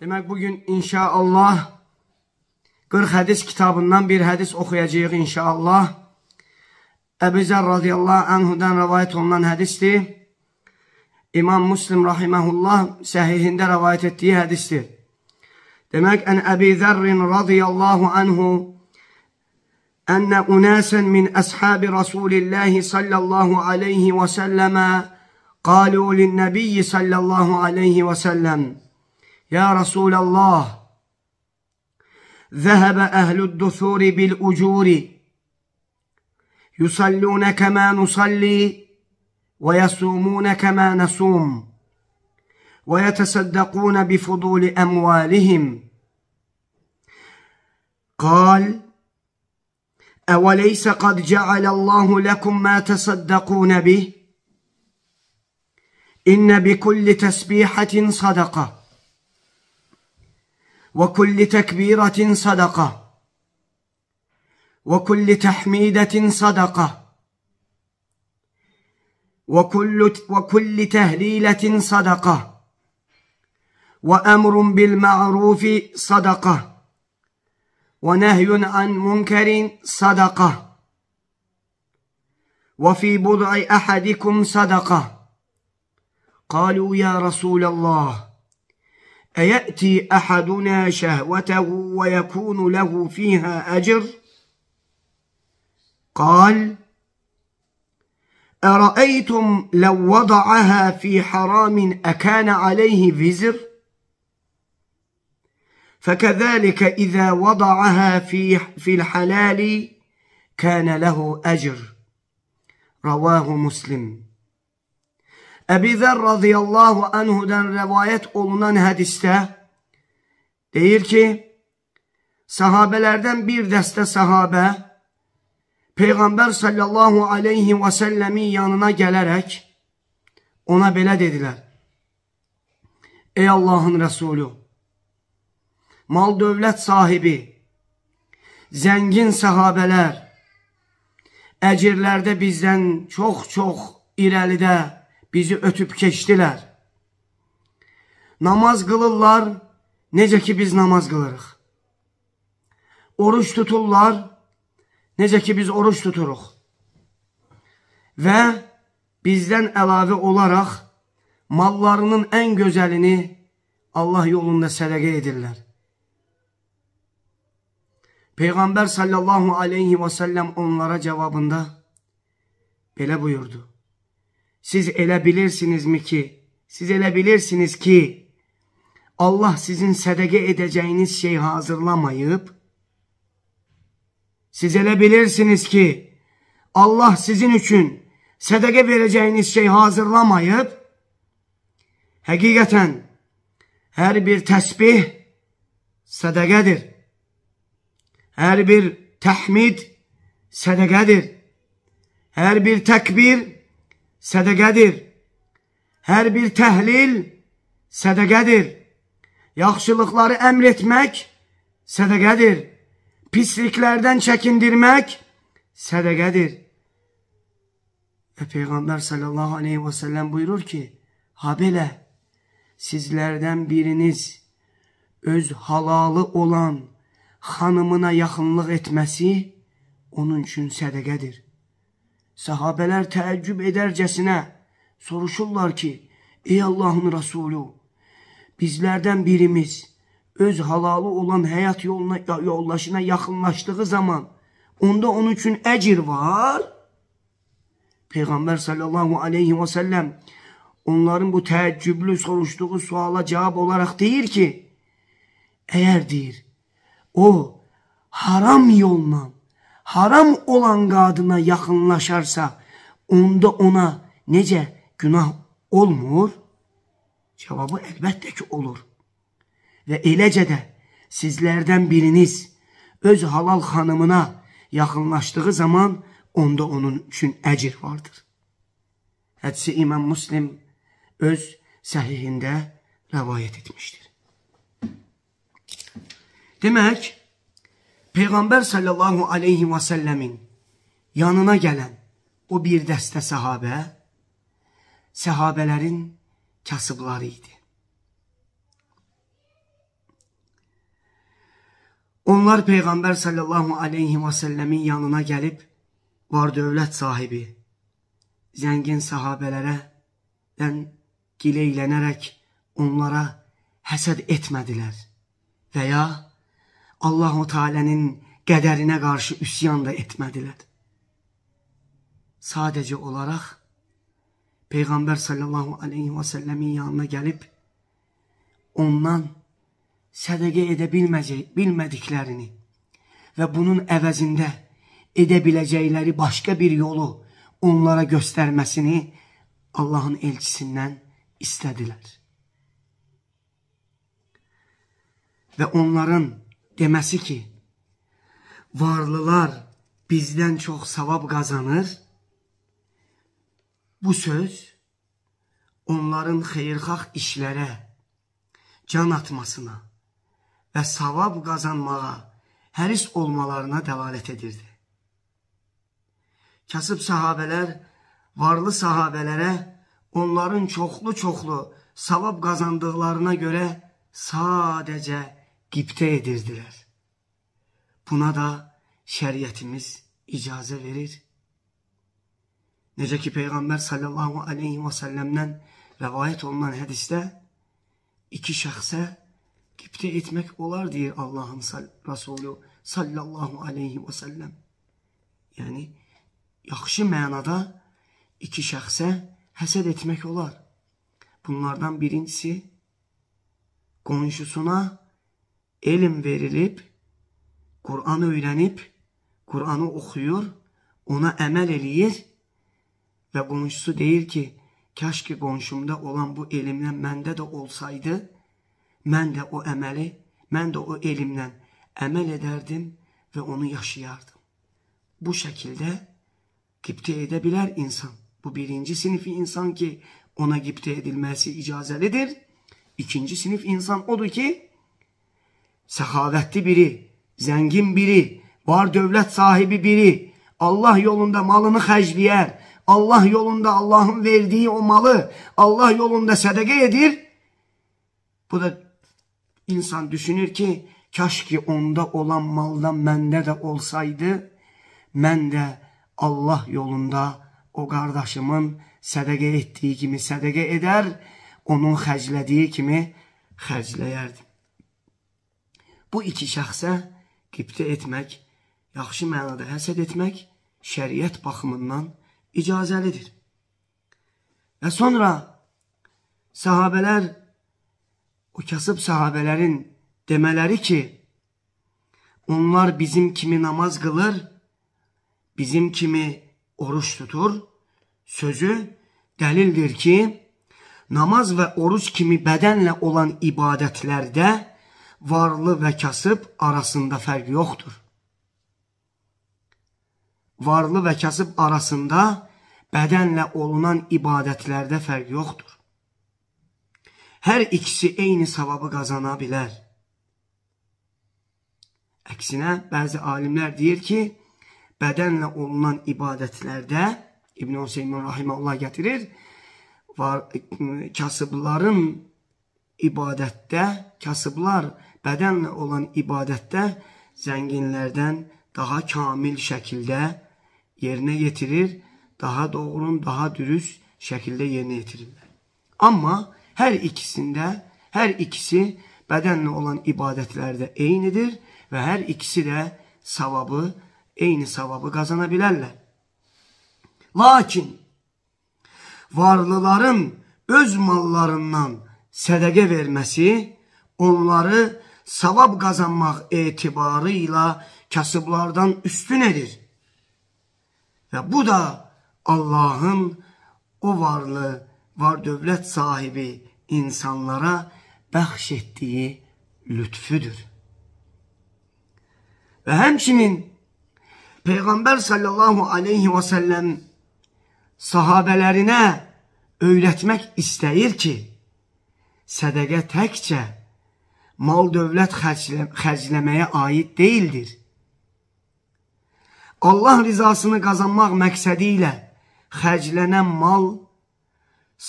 Demək bugün inşallah 40 hədis kitabından bir hədis oxuyacağıq inşallah. Əbu Zər radiyallahu anhudan rivayet olunan hədisdir. İmam Müslim rahimehullah səhihində rivayet etdiyi hədisdir. Demək ən Əbi Zər radiyallahu anhu أن أناسا من أصحاب رسول الله صلى الله عليه وسلم قالوا للنبي صلى الله عليه وسلم يا رسول الله ذهب أهل الدثور بالأجور يصلون كما نصلي ويصومون كما نصوم ويتصدقون بفضول أموالهم قال أوليس قد جعل الله لكم ما تصدقون به إن بكل تسبيحة صدقه وكل تكبيرة صدقة وكل تحميدة صدقة وكل وكل تهليلة صدقة وأمر بالمعروف صدقة ونهي عن منكر صدقة وفي بضع أحدكم صدقة قالوا يا رسول الله أيأتي أحدنا شهوته ويكون له فيها أجر؟ قال أرأيتم لو وضعها في حرام أكان عليه فزر فكذلك إذا وضعها في في الحلال كان له أجر رواه مسلم Əbi Zər radiyallahu anhudan rəvayət olunan hədistə deyir ki, sahabələrdən bir dəstə sahabə Peyğəmbər sallallahu aleyhi və səlləmin yanına gələrək ona belə dedilər. Ey Allahın rəsulü, mal dövlət sahibi, zəngin sahabələr, əcirlərdə bizdən çox-çox irəlidə bizi ötüp keçdiler. Namaz qılırlar, necə ki biz namaz qılırıq. Oruç tuturlar, necə ki biz oruç tuturuq. Ve bizden əlavə olarak mallarının en gözəlini Allah yolunda sədəqə edirlər. Peygamber sallallahu aleyhi ve sellem onlara cevabında belə buyurdu siz elə mi ki, siz elə bilirsiniz ki, Allah sizin sədəqə edəcəyiniz şey hazırlamayıb, siz elə bilirsiniz ki, Allah sizin üçün sədəqə verəcəyiniz şey hazırlamayıb, həqiqətən hər bir təsbih sədəqədir. Hər bir təhmid sədəqədir. Hər bir təkbir sədəqədir sədəqədir. Hər bir təhlil sədəqədir. Yaxşılıqları əmr etmək sədəqədir. Pisliklərdən çəkindirmək sədəqədir. Və Peyğəmbər sallallahu aleyhi və səlləm buyurur ki, ha belə, sizlərdən biriniz öz halalı olan xanımına yaxınlıq etməsi onun üçün sədəqədir. Sahabeler teəccüb edərcəsinə soruşurlar ki, Ey Allahın Resulü, bizlerden birimiz öz halalı olan hayat yoluna, yollaşına yaxınlaşdığı zaman onda onun üçün əcir var. Peygamber sallallahu aleyhi ve sellem onların bu təəccüblü soruşduğu suala cevap olarak deyir ki, eğer deyir, o haram yolla haram olan qadına yaxınlaşarsa, onda ona necə günah olmur? Cavabı əlbəttə ki, olur. Və eləcə də sizlərdən biriniz öz halal xanımına yaxınlaşdığı zaman onda onun üçün əcir vardır. Hədisi İmam Muslim öz səhihində rəvayət etmişdir. Demək, Peyğəmbər sallallahu alayhi və səlləmin yanına gələn o bir dəstə səhabə səhabələrin kasıbları idi. Onlar Peyğəmbər sallallahu alayhi və səlləmin yanına gəlib var dövlət sahibi zəngin səhabələrə dən gileylənərək onlara həsəd etmədilər və ya Allahu Teala'nın qədərinə qarşı üsyan da etmədilər. Sadəcə olaraq Peyğəmbər sallallahu alayhi və sallamın yanına gəlib ondan sədaqə edə bilməyəcək, bilmədiklərini və bunun əvəzində edə biləcəkləri başqa bir yolu onlara göstərməsini Allahın elçisindən istədilər. Və onların deməsi ki, varlılar bizdən çox savab qazanır. Bu söz onların xeyirxah işlərə can atmasına və savab qazanmağa həris olmalarına dəlalət edirdi. Kasıb sahabələr varlı sahabələrə onların çoxlu-çoxlu savab qazandıqlarına görə sadəcə gipte edirdiler. Buna da şeriatimiz icaze verir. Nece ki Peygamber sallallahu aleyhi ve sellem'den rivayet olunan hadiste iki şahse gipte etmek olar diye Allah'ın Resulü sallallahu aleyhi ve sellem. Yani yaxşı mənada iki şəxsə hesed etmek olar. Bunlardan birincisi qonşusuna elim verilib, Kur'an öyrənib, Kur'anı oxuyur, ona əməl eləyir və qonşusu deyir ki, kaş ki qonşumda olan bu elimdən məndə də olsaydı, mən də o əməli, mən də o elimdən əməl edərdim və onu yaşayardım. Bu şəkildə qibtə edə bilər insan. Bu birinci sinifi insan ki, ona qibtə edilməsi icazəlidir. İkinci sinif insan odur ki, səxavətli biri, zəngin biri, var dövlət sahibi biri Allah yolunda malını xərcləyər, Allah yolunda Allahın verdiyi o malı Allah yolunda sədəqə edir. Bu da insan düşünür ki, kaş ki onda olan maldan məndə də olsaydı, mən də Allah yolunda o qardaşımın sədəqə etdiyi kimi sədəqə edər, onun xərclədiyi kimi xərcləyərdim bu iki şəxsə qibtə etmək, yaxşı mənada həsəd etmək şəriət baxımından icazəlidir. Və sonra sahabələr, o kasıb sahabələrin demələri ki, onlar bizim kimi namaz qılır, bizim kimi oruç tutur, sözü dəlildir ki, namaz və oruç kimi bədənlə olan ibadətlərdə varlı və kasıb arasında fərq yoxdur. Varlı və kasıb arasında bədənlə olunan ibadətlərdə fərq yoxdur. Hər ikisi eyni savabı qazana bilər. Əksinə, bəzi alimlər deyir ki, bədənlə olunan ibadətlərdə İbn Hüseymin rahimehullah gətirir, var kasıbların ibadətdə kasıblar bədənlə olan ibadətdə zənginlərdən daha kamil şəkildə yerinə yetirir, daha doğrun, daha dürüst şəkildə yerinə yetirirlər. Amma hər ikisində, hər ikisi bədənlə olan ibadətlərdə eynidir və hər ikisi də savabı, eyni savabı qazana bilərlər. Lakin varlıların öz mallarından sədəqə verməsi onları savab qazanmaq etibarı ilə kasıblardan üstün edir. Və bu da Allahın o varlı, var dövlət sahibi insanlara bəxş etdiyi lütfüdür. Və həmçinin Peyğəmbər sallallahu aleyhi və səlləm sahabələrinə öyrətmək istəyir ki, sədəqə təkcə mal-dövlət xərcləməyə aid deyildir. Allah rizasını qazanmaq məqsədi ilə xərclənən mal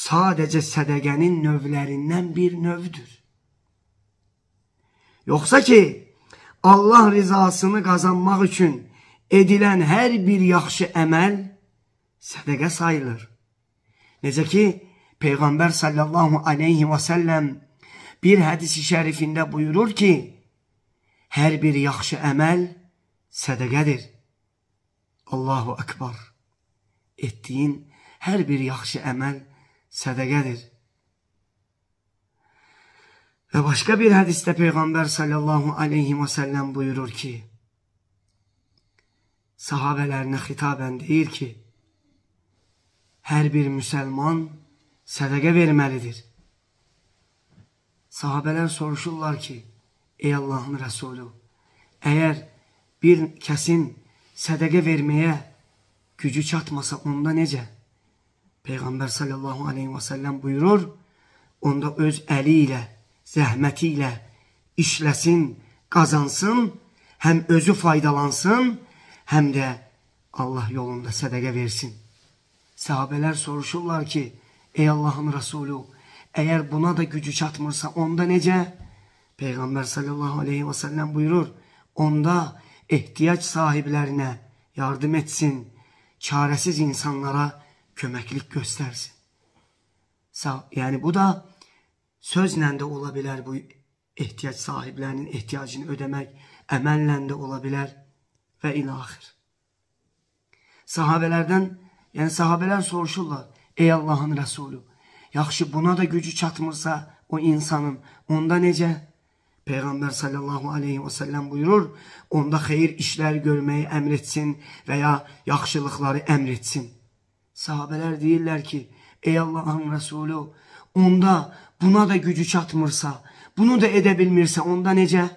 sadəcə sədəqənin növlərindən bir növdür. Yoxsa ki, Allah rizasını qazanmaq üçün edilən hər bir yaxşı əməl sədəqə sayılır. Necə ki, Peyğəmbər sallallahu aleyhi və səlləm bir hədisi şərifində buyurur ki, hər bir yaxşı əməl sədəqədir. Allahu Akbar. Etdiyin hər bir yaxşı əməl sədəqədir. Və başqa bir hədisdə Peyğəmbər sallallahu aleyhi və səlləm buyurur ki, sahabələrinə xitabən deyir ki, hər bir müsəlman sədəqə verməlidir. Sahabeler soruşurlar ki, ey Allahın Rəsulü, eğer bir kesin sədəqə vermeye gücü çatmasa onda necə? Peygamber sallallahu aleyhi ve sellem buyurur, onda öz eliyle, ilə, işlesin, kazansın, işləsin, həm özü faydalansın, həm də Allah yolunda sədəqə versin. Sahabeler soruşurlar ki, ey Allahın Rəsulü, eğer buna da gücü çatmırsa onda nece? Peygamber sallallahu aleyhi ve sellem buyurur. Onda ihtiyaç sahiplerine yardım etsin. Çaresiz insanlara kömeklik göstersin. Yani bu da sözle de olabilir bu ihtiyaç sahiplerinin ihtiyacını ödemek. Emelle de olabilir ve ilahir. Sahabelerden yani sahabeler soruşurlar. Ey Allah'ın Resulü Yaxşı buna da gücü çatmırsa o insanın onda necə? Peygamber sallallahu aleyhi ve sellem buyurur, onda xeyir işler görməyi emretsin veya və ya yaxşılıqları əmr etsin. deyirlər ki, ey Allahın Rəsulü, onda buna da gücü çatmırsa, bunu da edə bilmirsə, onda necə?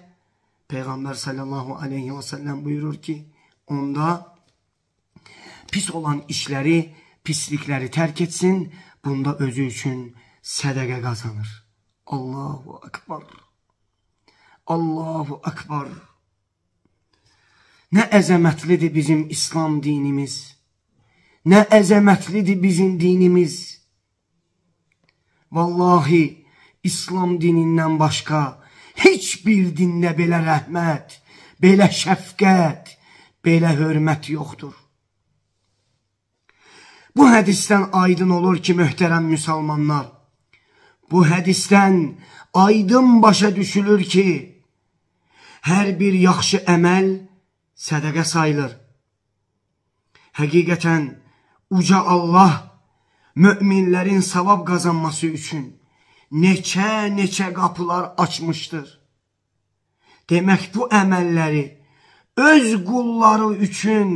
Peygamber sallallahu aleyhi ve sellem buyurur ki, onda pis olan işleri pislikleri tərk etsin, bunda özü üçün sədəqə qazanır. Allahu akbar. Allahu akbar. Nə əzəmətlidir bizim İslam dinimiz. Nə əzəmətlidir bizim dinimiz. Vallahi İslam dinindən başqa heç bir dində belə rəhmət, belə şəfqət, belə hörmət yoxdur. Bu hədisdən aydın olur ki, möhtərəm müsəlmanlar, bu hədisdən aydın başa düşülür ki, hər bir yaxşı əməl sədəqə sayılır. Həqiqətən, uca Allah möminlərin savab qazanması üçün neçə-neçə qapılar açmışdır. Demək, bu əməlləri öz qulları üçün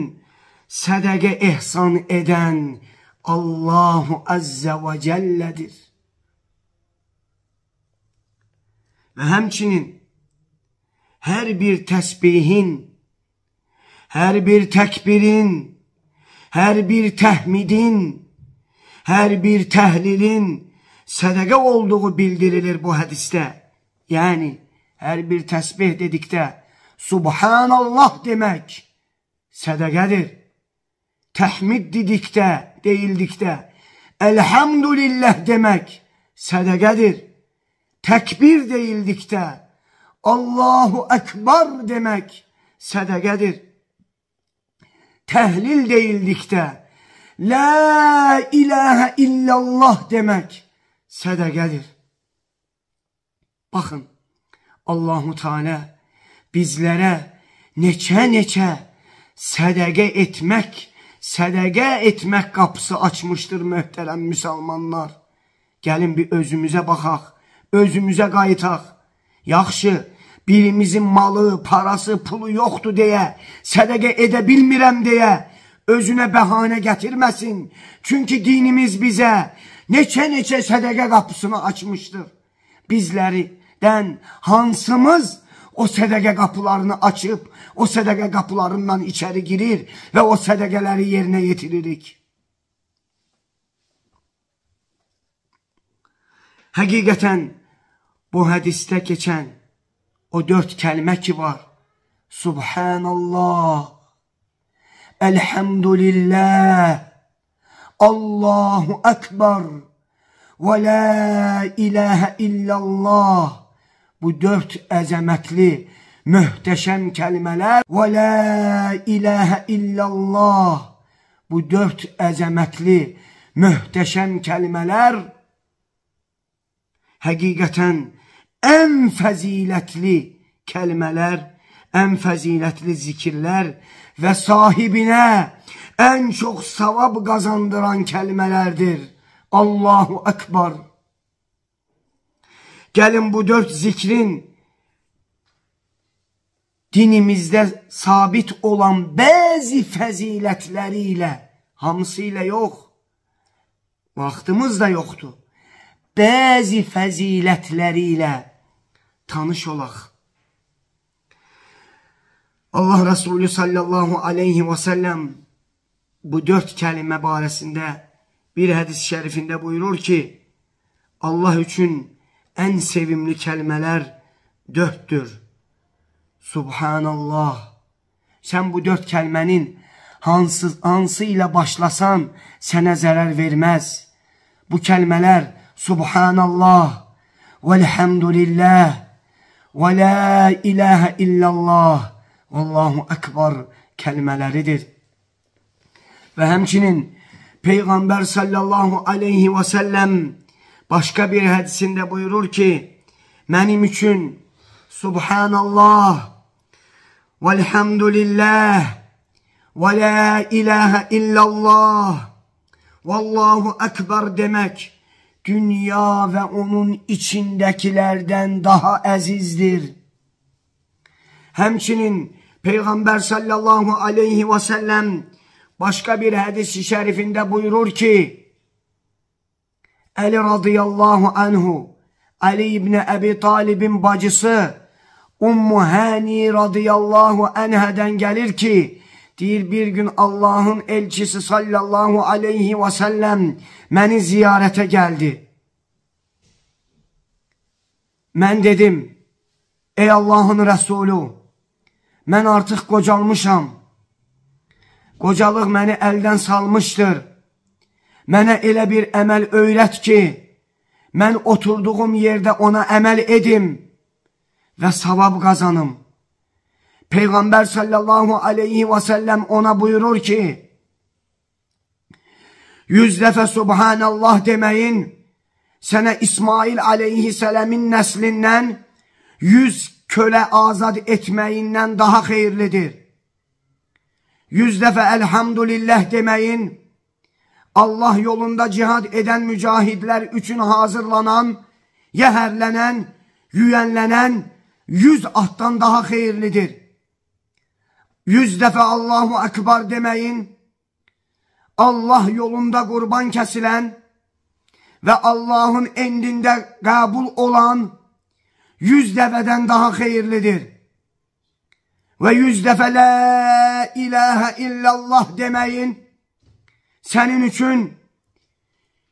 sədəqə ehsan edən Allahu Əzzə və Cəllədir. Və həmçinin hər bir təsbihin, hər bir təkbirin, hər bir təhmidin, hər bir təhlilin sədəqə olduğu bildirilir bu hədisdə. Yəni, hər bir təsbih dedikdə Subhanallah demək sədəqədir. Təhmid didikdə, deyildikdə, elhamdülillah demək sədəqədir. Təkbir deyildikdə, Allahu Ekber demək sədəqədir. Təhlil deyildikdə, La ilahe illallah demek sədəqədir. Bakın, Allahu Teala bizlere neçe neçe sədəqə etmek sədəqə etmək kapısı açmışdır möhtərəm müsəlmanlar. Gəlin bir özümüzə baxaq, özümüzə qayıtaq. Yaxşı, birimizin malı, parası, pulu yoxdur deyə, sədəqə edə bilmirəm deyə, özünə bəhanə gətirməsin. Çünki dinimiz bizə neçə-neçə sədəqə qapısını açmışdır. Bizləridən hansımız o sədəqə kapılarını açıp, o sədəqə kapılarından içeri girir ve o sədəqələri yerinə yetiririk. Həqiqətən bu hadiste geçen o dört kəlmə ki var, Subhanallah, Elhamdülillah, Allahu Ekber, ve la ilahe illallah. bu dörd əzəmətli, möhtəşəm kəlmələr Və lə iləhə illallah Bu dörd əzəmətli, möhtəşəm kəlmələr həqiqətən ən fəzilətli kəlmələr, ən fəzilətli zikirlər və sahibinə ən çox savab qazandıran kəlmələrdir. Allahu Akbar. Gelin bu dört zikrin dinimizde sabit olan bazı faziletleriyle hamısıyla yok. Vaktimiz da yoktu. Bazı faziletleriyle tanış olaq. Allah Resulü sallallahu aleyhi ve sellem bu dört kelime barəsində bir hadis şerifinde buyurur ki, Allah için ən sevimli kəlmələr dörddür. Subhanallah. Sən bu dörd kəlmənin hansı, hansı ilə başlasan sənə zərər verməz. Bu kəlmələr Subhanallah və elhamdülillah və la ilahə illallah Allahu Akbar kəlmələridir. Və həmçinin Peyğəmbər sallallahu aleyhi və səlləm Başka bir hadisinde buyurur ki benim için Subhanallah velhamdülillah ve la ilahe illallah vallahu akbar demek dünya ve onun içindekilerden daha azizdir. Hemçinin Peygamber sallallahu aleyhi ve sellem başka bir hadis-i şerifinde buyurur ki Əli radiyallahu anhu, Əli ibn Əbi Talibin bacısı Ummu Hani radiyallahu anhədən gəlir ki, deyir bir gün Allahın elçisi sallallahu aleyhi və səlləm məni ziyarətə gəldi. Mən dedim, ey Allahın rəsulü, mən artıq qocalmışam. Qocalıq məni əldən salmışdır. Mənə elə bir əməl öyrət ki, mən oturduğum yerdə ona əməl edim və savab qazanım. Peyğəmbər sallallahu aleyhi və səlləm ona buyurur ki, yüz dəfə subhanallah deməyin, sənə İsmail aleyhi aleyhissələmin nəslindən yüz kölə azad etməyindən daha xeyirlidir. Yüz dəfə əlhamdülillah deməyin, Allah yolunda cihad eden mücahidler üçün hazırlanan, yeherlenen, yüyenlenen yüz ahtan daha hayırlidir. Yüz defa Allahu Ekber demeyin. Allah yolunda kurban kesilen ve Allah'ın endinde kabul olan yüz defeden daha hayırlidir. Ve yüz defa la ilahe illallah demeyin senin üçün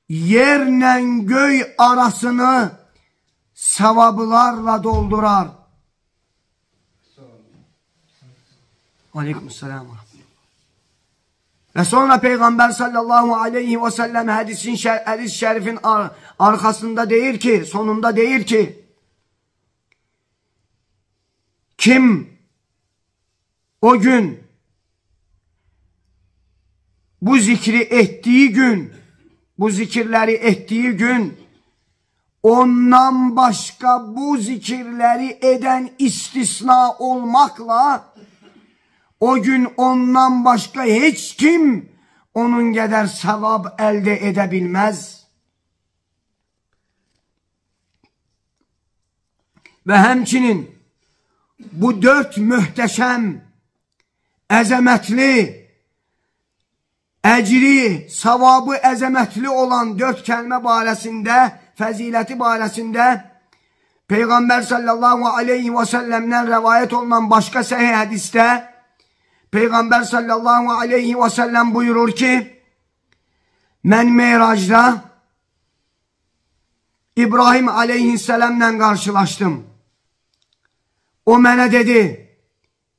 yerlə göy arasını savablarla doldurar. Aleyküm selam. Ve sonra Peygamber sallallahu aleyhi ve sellem hadisin hadis şerifin ar arkasında değil ki, sonunda değil ki kim o gün bu zikri ettiği gün, bu zikirleri ettiği gün, ondan başka bu zikirleri eden istisna olmakla, o gün ondan başka hiç kim onun kadar sevap elde edebilmez. Ve hemçinin bu dört mühteşem, ezemetli, əcri, savabı əzəmətli olan dörd kəlmə barəsində, fəziləti barəsində Peyğəmbər sallallahu aleyhi və səlləmdən rəvayət olunan başqa səhih hədisdə Peyğəmbər sallallahu aleyhi və səlləm buyurur ki, mən meyracda İbrahim aleyhissələmlə qarşılaşdım. O mənə dedi,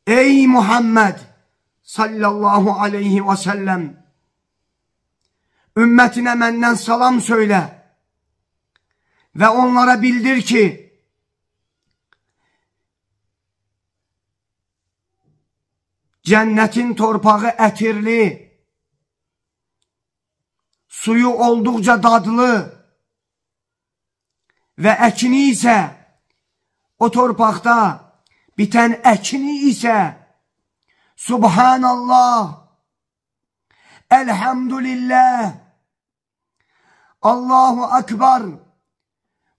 ey Muhammed sallallahu aleyhi və səlləm, ümmətinə məndən salam söylə və onlara bildir ki, cənnətin torpağı ətirli, suyu olduqca dadlı və əkini isə o torpaqda bitən əkini isə Subhanallah, Elhamdülillah, Allahu Akbar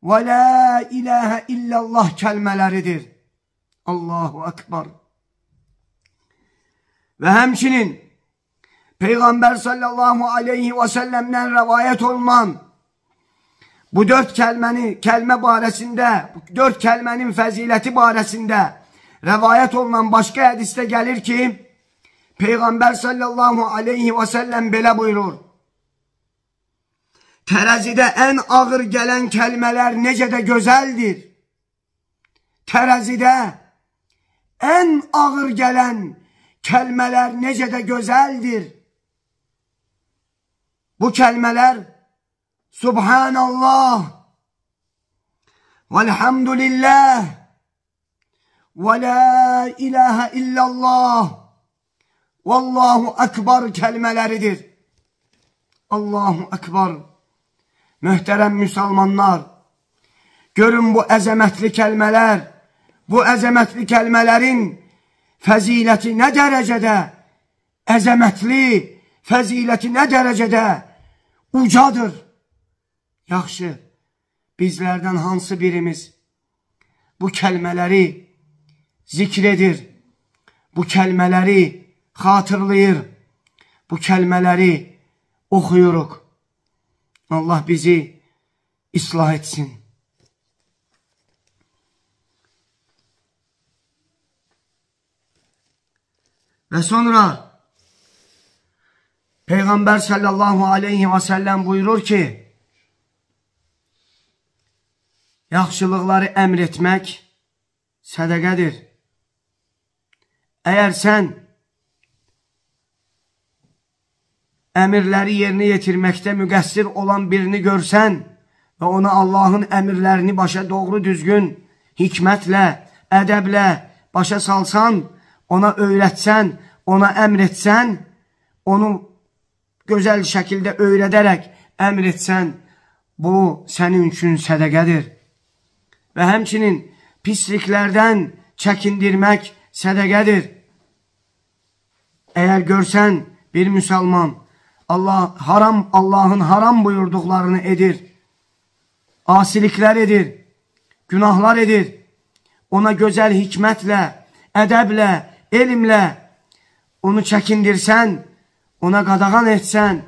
ve la ilahe illallah kelimeleridir. Allahu Akbar. Ve hemçinin Peygamber sallallahu aleyhi ve sellem'den rivayet olman, bu dört kelmeni, kelme baresinde, dört kelmenin fezileti baresinde rivayet olunan başka hadiste gelir ki Peygamber sallallahu aleyhi ve sellem böyle buyurur. Terazide en ağır gelen kelimeler nece de güzeldir. Terazide en ağır gelen kelimeler nece de güzeldir. Bu kelimeler Subhanallah Velhamdülillah Ve la ilahe illallah Vallahu akbar kelimeleridir. Allahu akbar. Möhtərəm Müslümanlar, görün bu əzəmətli kəlmələr, bu əzəmətli kəlmələrin fəziləti nə dərəcədə, əzəmətli fəziləti nə dərəcədə ucadır. Yaxşı, bizlərdən hansı birimiz bu kəlmələri zikr bu kəlmələri xatırlayır, bu kəlmələri oxuyuruq. Allah bizi ıslah etsin. Ve sonra Peygamber sallallahu aleyhi ve sellem buyurur ki yaxşılıqları əmr etmək sədəqədir. Əgər sən əmirləri yerinə yetirməkdə müqəssir olan birini görsən və ona Allahın əmirlərini başa doğru düzgün, hikmətlə, ədəblə başa salsan, ona öyrətsən, ona əmr etsən, onu gözəl şəkildə öyrədərək əmr etsən, bu sənin üçün sədəqədir. Və həmçinin pisliklərdən çəkindirmək sədəqədir. Əgər görsən bir müsəlman Allah haram Allah'ın haram buyurduklarını edir. Asilikler edir. Günahlar edir. Ona güzel hikmetle, edeble, elimle onu çekindirsen, ona qadağan etsen,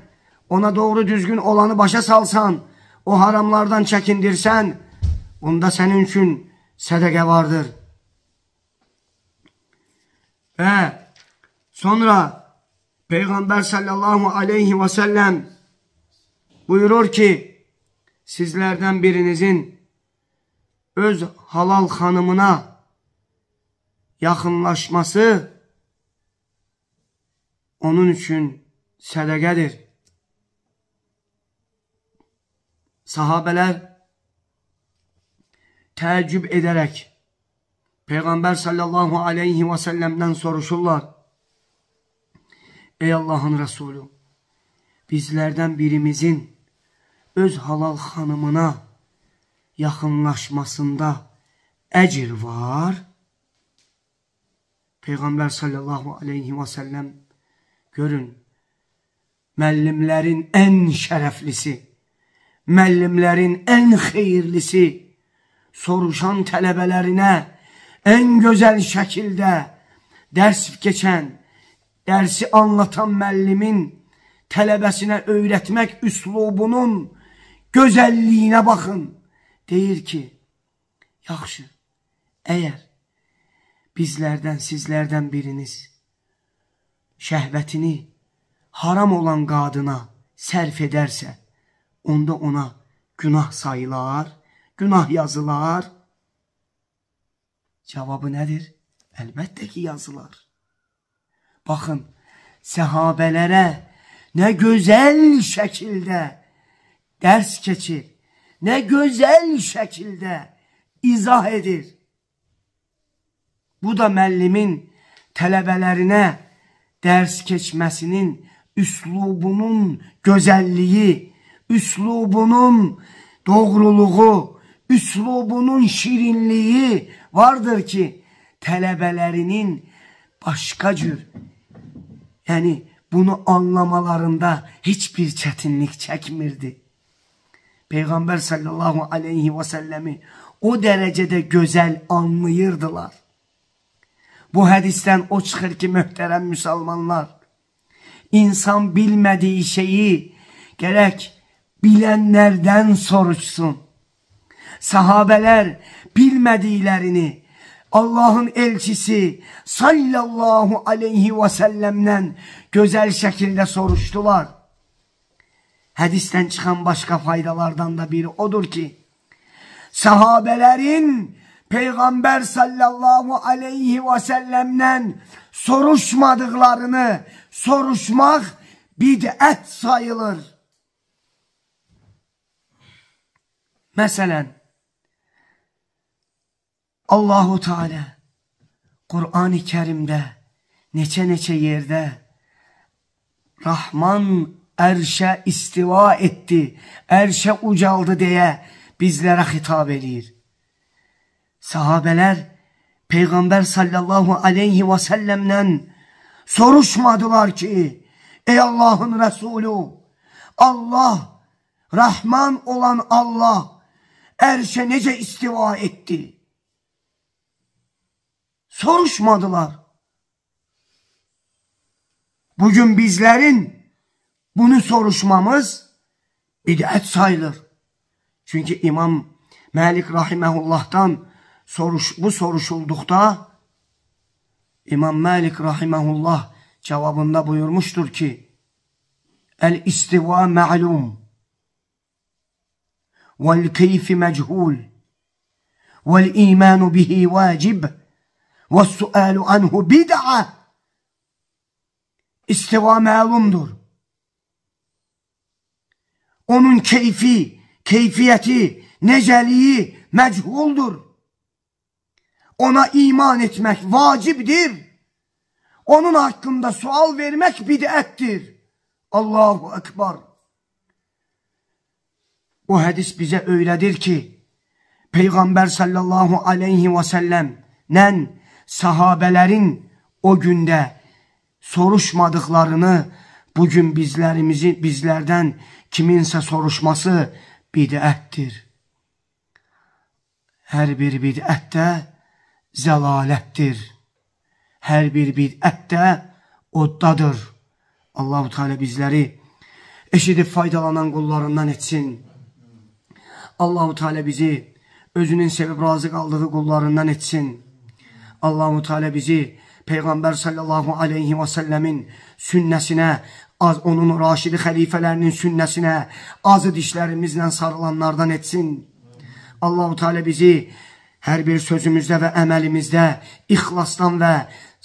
ona doğru düzgün olanı başa salsan, o haramlardan çekindirsen, onda sənin üçün sədəqə vardır. Ve sonra Peygamber sallallahu aleyhi ve sellem buyurur ki sizlerden birinizin öz halal hanımına yakınlaşması onun üçün sədəqədir. Sahabələr təəccüb edərək Peyğəmbər sallallahu aleyhi və səlləmdən soruşurlar. Ey Allah'ın Resulü bizlerden birimizin öz halal hanımına yakınlaşmasında ecir var. Peygamber sallallahu aleyhi ve sellem görün müellimlerin en şereflisi, müellimlerin en hayırlısı, soruşan tələbələrine en güzel şekilde ders geçen dersi anlatan müəllimin telebesine öğretmek üslubunun gözəlliyinə bakın Deyir ki, yaxşı, eğer bizlerden sizlerden biriniz şehvetini haram olan kadına sərf edərsə, onda ona günah sayılar, günah yazılar. cevabı nedir Əlbəttə ki, yazılar. Baxın, səhabələrə nə gözəl şəkildə dərs keçir, nə gözəl şəkildə izah edir. Bu da müəllimin tələbələrinə dərs keçməsinin üslubunun gözəlliyi, üslubunun doğruluğu, üslubunun şirinliyi vardır ki, tələbələrinin başqa cür Yani bunu anlamalarında hiçbir çetinlik çekmirdi. Peygamber sallallahu aleyhi ve sellemi o derecede güzel anlayırdılar. Bu hadisten o çıkır ki mühterem Müslümanlar, insan bilmediği şeyi gerek bilenlerden soruşsun. Sahabeler bilmediklerini Allah'ın elçisi sallallahu aleyhi ve sellem'den güzel şekilde soruştular. Hadisten çıkan başka faydalardan da biri odur ki sahabelerin Peygamber sallallahu aleyhi ve sellem'den soruşmadıklarını soruşmak bid'et sayılır. Mesela Allahu Teala Kur'an-ı Kerim'de neçe neçe yerde Rahman erşe istiva etti, erşe ucaldı diye bizlere hitap edir. Sahabeler Peygamber sallallahu aleyhi ve sellem'den soruşmadılar ki ey Allah'ın Resulü Allah Rahman olan Allah erşe nece istiva etti soruşmadılar. Bugün bizlerin bunu soruşmamız bid'ət sayılır. Çünkü İmam Məlik Rahiməhullahdan soruş, bu soruşulduqda İmam Məlik Rahiməhullah cevabında buyurmuştur ki, El-istiva ma'lum vel-keyfi mechul vel-imanu bihi vacib والسؤال anhu bid'a istiva məlumdur. Onun keyfi, keyfiyyəti, necəliyi məchuldur. Ona iman etmək vacibdir. Onun haqqında sual vermək bidətdir. Allahu Ekber. Bu hədis bizə öylədir ki, Peyğəmbər sallallahu aleyhi və səlləmdən sahabələrin o gündə soruşmadıqlarını bugün bizlərimizi bizlərdən kiminsə soruşması bidətdir. Hər bir bidətdə zəlalətdir. Hər bir bidətdə oddadır. Allahu Teala bizləri eşidib faydalanan qullarından etsin. Allahu Teala bizi özünün sevib razı qaldığı qullarından etsin. Allahu Teala bizi Peyğəmbər sallallahu alayhi və səlləmin sünnəsinə, az onun raşidi xəlifələrinin sünnəsinə azı dişlərimizlə sarılanlardan etsin. Allahu Teala bizi hər bir sözümüzdə və əməlimizdə ixlasdan və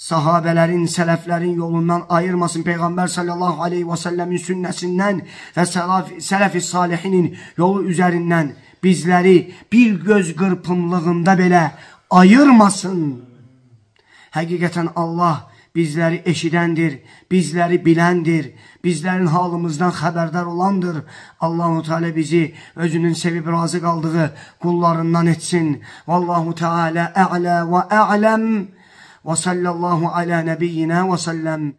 sahabələrin, sələflərin yolundan ayırmasın. Peyğəmbər sallallahu alayhi və səlləmin sünnəsindən və sələf, sələfi salihinin yolu üzərindən bizləri bir göz qırpımlığında belə ayırmasın. Həqiqətən Allah bizləri eşidəndir, bizləri biləndir, bizlərin halımızdan xəbərdar olandır. Allahu Teala bizi özünün sevib razı qaldığı qullarından etsin. Vallahu Teala ə'la və ə'ləm. Və sallallahu ala nəbiyyinə və səlləm.